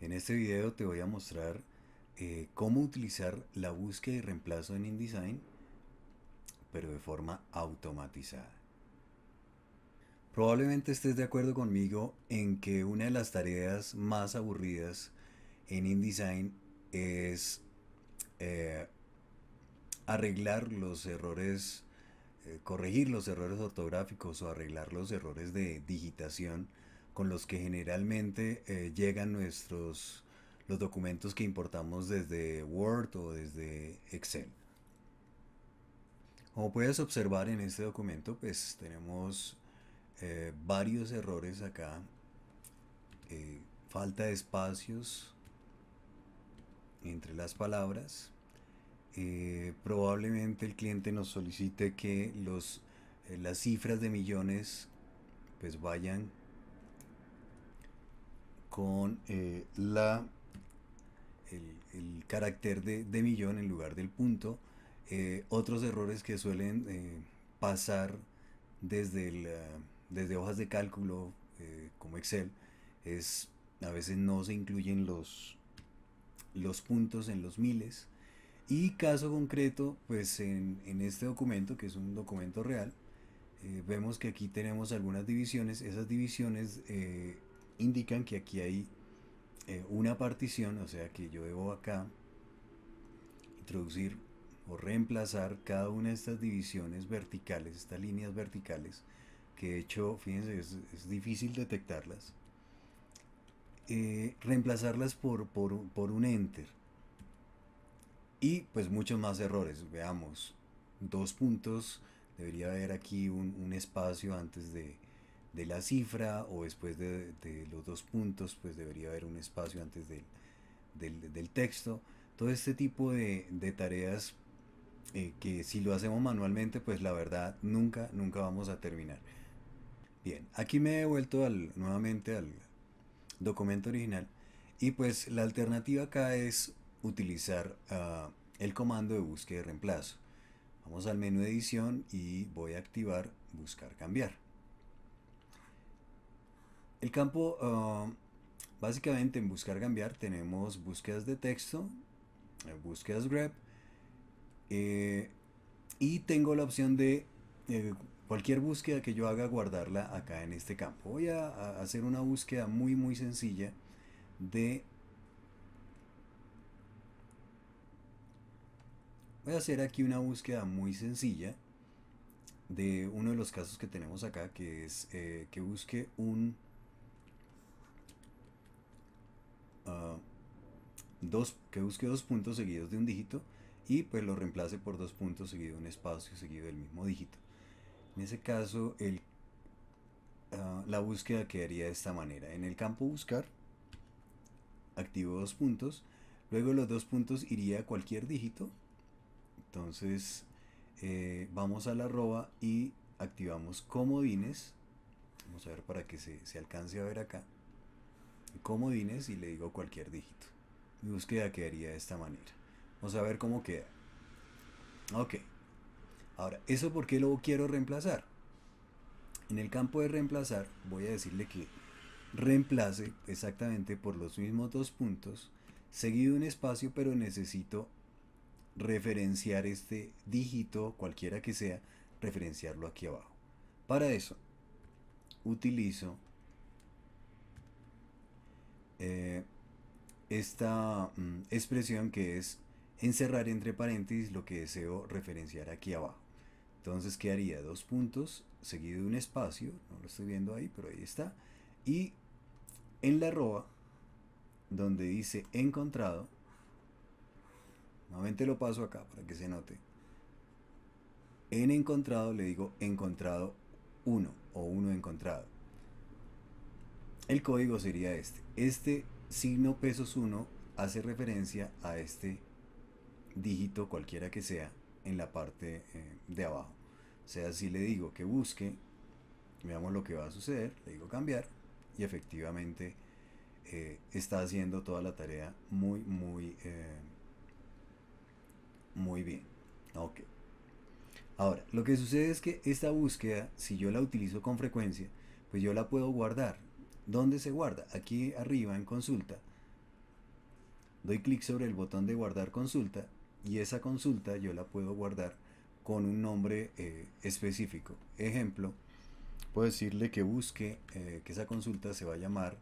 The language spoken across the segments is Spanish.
En este video te voy a mostrar eh, cómo utilizar la búsqueda y reemplazo en InDesign, pero de forma automatizada. Probablemente estés de acuerdo conmigo en que una de las tareas más aburridas en InDesign es eh, arreglar los errores, eh, corregir los errores ortográficos o arreglar los errores de digitación con los que generalmente eh, llegan nuestros los documentos que importamos desde Word o desde Excel. Como puedes observar en este documento, pues tenemos eh, varios errores acá. Eh, falta de espacios entre las palabras. probablemente el cliente nos solicite que los, las cifras de millones pues vayan con eh, la, el, carácter de, millón en lugar del punto. Eh, otros errores que suelen eh, pasar desde, desde hojas de cálculo como Excel es a veces no se incluyen los, los puntos en los miles. Y caso concreto, pues en, en este documento, que es un documento real, vemos que aquí tenemos algunas divisiones. Esas divisiones indican que aquí hay eh, una partición, o sea que yo debo acá introducir o reemplazar cada una de estas divisiones verticales, estas líneas verticales, que de hecho, fíjense, es, difícil detectarlas, eh, reemplazarlas por, por, un enter. Y pues muchos más errores, veamos, dos puntos, debería haber aquí un espacio antes de, de la cifra o después de, los dos puntos, pues debería haber un espacio antes del, del, texto. Todo este tipo de, tareas eh, que si lo hacemos manualmente, pues la verdad nunca, nunca vamos a terminar. Bien, aquí me he vuelto al, nuevamente al documento original y pues la alternativa acá es utilizar ah, el comando de búsqueda y reemplazo. Vamos al menú edición y voy a activar buscar cambiar. El campo, ah, básicamente en buscar cambiar tenemos búsquedas de texto, eh, búsquedas grab eh, y tengo la opción de eh, cualquier búsqueda que yo haga guardarla acá en este campo. Voy a, hacer una búsqueda muy muy sencilla de... Voy a hacer aquí una búsqueda muy sencilla de uno de los casos que tenemos acá, que es que busque un que busque dos puntos seguidos de un dígito y pues lo reemplace por dos puntos seguido de un espacio seguido del mismo dígito. En ese caso, el, ah, la búsqueda quedaría de esta manera. En el campo buscar, activo dos puntos, luego los dos puntos iría a cualquier dígito. Entonces eh, vamos a la arroba y activamos comodines. Vamos a ver para que se alcance a ver acá comodines y le digo cualquier dígito. Mi búsqueda quedaría de esta manera. Vamos a ver cómo queda. Ok. Ahora, ¿eso por qué lo quiero reemplazar? En el campo de reemplazar voy a decirle que reemplace exactamente por los mismos dos puntos, seguido un espacio, pero necesito referenciar este dígito, cualquiera que sea, referenciarlo aquí abajo. Para eso, utilizo eh, esta mm, expresión que es encerrar entre paréntesis lo que deseo referenciar aquí abajo. Entonces, ¿qué haría? Dos puntos, seguido de un espacio, no lo estoy viendo ahí, pero ahí está. Y en la arroba, donde dice encontrado, nuevamente lo paso acá para que se note. En encontrado le digo encontrado 1 o 1 encontrado. El código sería este. Este signo pesos 1 hace referencia a este dígito cualquiera que sea en la parte eh, de abajo. O sea, si le digo que busque, veamos lo que va a suceder, le digo cambiar y efectivamente eh, está haciendo toda la tarea muy, muy, eh, muy bien. Ok. Ahora, lo que sucede es que esta búsqueda, si yo la utilizo con frecuencia, pues yo la puedo guardar ¿Dónde se guarda? Aquí arriba en consulta. Doy clic sobre el botón de guardar consulta y esa consulta yo la puedo guardar con un nombre eh, específico. Ejemplo, puedo decirle que busque, eh, que esa consulta se va a llamar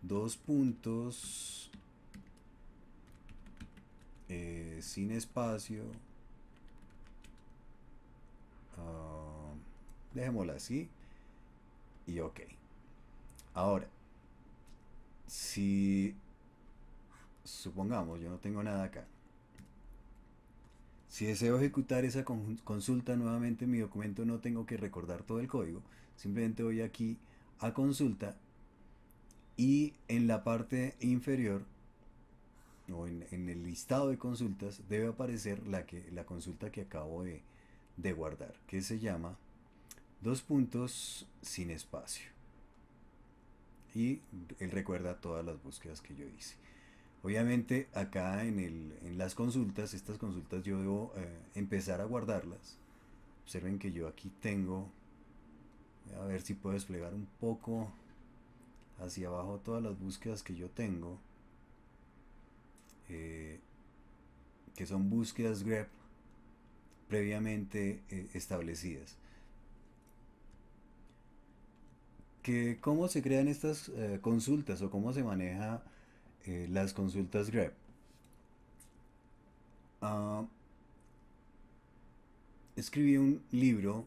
dos puntos eh, sin espacio. Ah, dejémosla así y ok. Ahora, si supongamos, yo no tengo nada acá. Si deseo ejecutar esa consulta nuevamente en mi documento, no tengo que recordar todo el código. Simplemente voy aquí a consulta y en la parte inferior o en, el listado de consultas debe aparecer la, que, la consulta que acabo de guardar, que se llama dos puntos sin espacio y él recuerda todas las búsquedas que yo hice. Obviamente acá en, el, en las consultas, estas consultas yo debo eh, empezar a guardarlas. Observen que yo aquí tengo, a ver si puedo desplegar un poco hacia abajo todas las búsquedas que yo tengo, eh, que son búsquedas grep previamente eh, establecidas. que cómo se crean estas eh, consultas o cómo se maneja eh, las consultas GREP? Ah, escribí un libro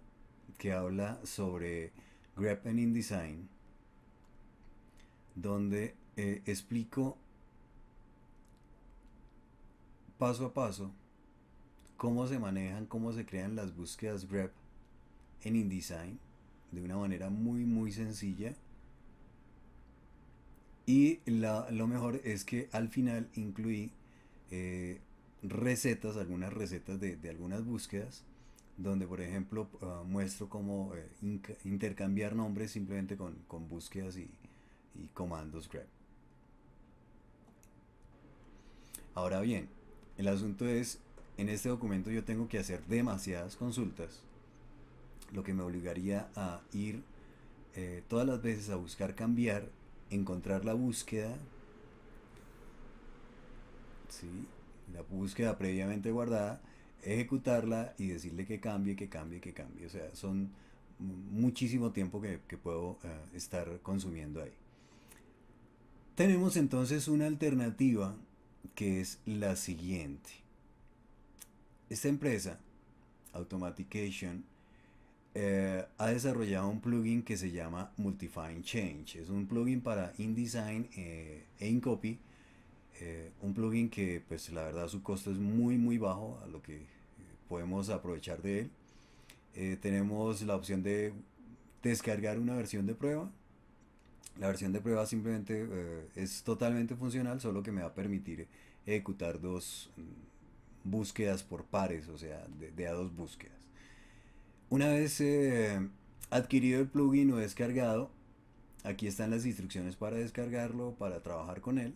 que habla sobre GREP en InDesign, donde eh, explico paso a paso cómo se manejan, cómo se crean las búsquedas GREP en InDesign de una manera muy, muy sencilla. Y lo mejor es que al final incluí eh, recetas, algunas recetas de, algunas búsquedas, donde por ejemplo ah, muestro cómo eh, intercambiar nombres simplemente con, búsquedas y, comandos grep. Ahora bien, el asunto es, en este documento yo tengo que hacer demasiadas consultas lo que me obligaría a ir eh, todas las veces a buscar cambiar, encontrar la búsqueda, ¿sí? la búsqueda previamente guardada, ejecutarla y decirle que cambie, que cambie, que cambie. O sea, son muchísimo tiempo que, puedo eh, estar consumiendo ahí. Tenemos entonces una alternativa que es la siguiente. Esta empresa, Automatication, eh, ha desarrollado un plugin que se llama Multifine Change. Es un plugin para InDesign eh, e InCopy. Eh, un plugin que pues la verdad su costo es muy muy bajo a lo que podemos aprovechar de él. tenemos la opción de descargar una versión de prueba. La versión de prueba simplemente es totalmente funcional, solo que me va a permitir ejecutar dos mm, búsquedas por pares, o sea, de a dos búsquedas. Una vez eh, adquirido el plugin o descargado, aquí están las instrucciones para descargarlo, para trabajar con él,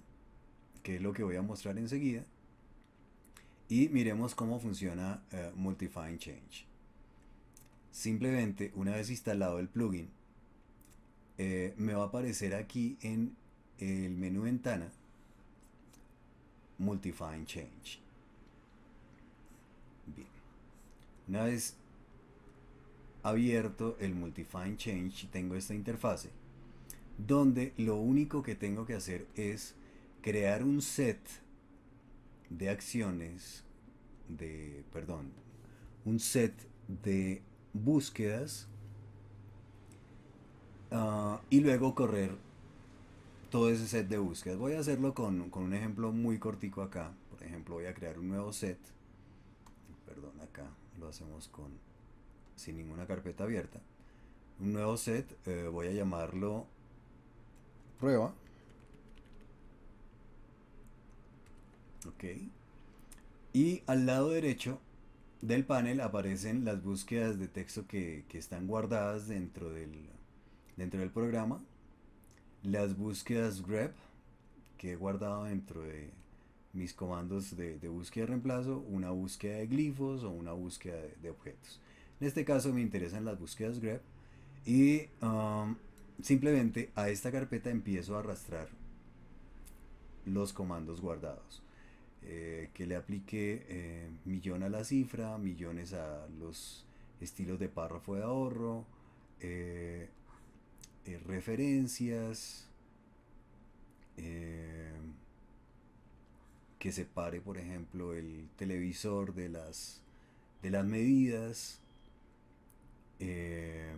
que es lo que voy a mostrar enseguida. Y miremos cómo funciona eh, Multifine Change. Simplemente, una vez instalado el plugin, eh, me va a aparecer aquí en el menú ventana Multifine Change. Bien. Una vez abierto el Multifine Change, y tengo esta interfase, donde lo único que tengo que hacer es crear un set de acciones, de, perdón, un set de búsquedas ah, y luego correr todo ese set de búsquedas. Voy a hacerlo con, con un ejemplo muy cortico acá. Por ejemplo, voy a crear un nuevo set. Perdón, acá lo hacemos con sin ninguna carpeta abierta. Un nuevo set, eh, voy a llamarlo prueba. Ok. Y al lado derecho del panel aparecen las búsquedas de texto que, están guardadas dentro del, dentro del programa. Las búsquedas grep que he guardado dentro de mis comandos de, búsqueda de reemplazo, una búsqueda de glifos o una búsqueda de objetos. En este caso me interesan las búsquedas grep y um, simplemente a esta carpeta empiezo a arrastrar los comandos guardados. Eh, que le aplique eh, millón a la cifra, millones a los estilos de párrafo de ahorro, eh, referencias, que separe, por ejemplo, el televisor de las, de las medidas, eh,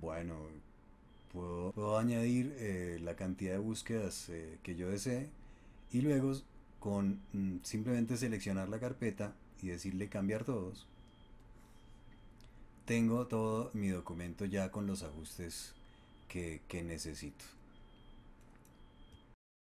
bueno, puedo, añadir eh, la cantidad de búsquedas eh, que yo desee y luego con mm, simplemente seleccionar la carpeta y decirle cambiar todos, tengo todo mi documento ya con los ajustes que necesito.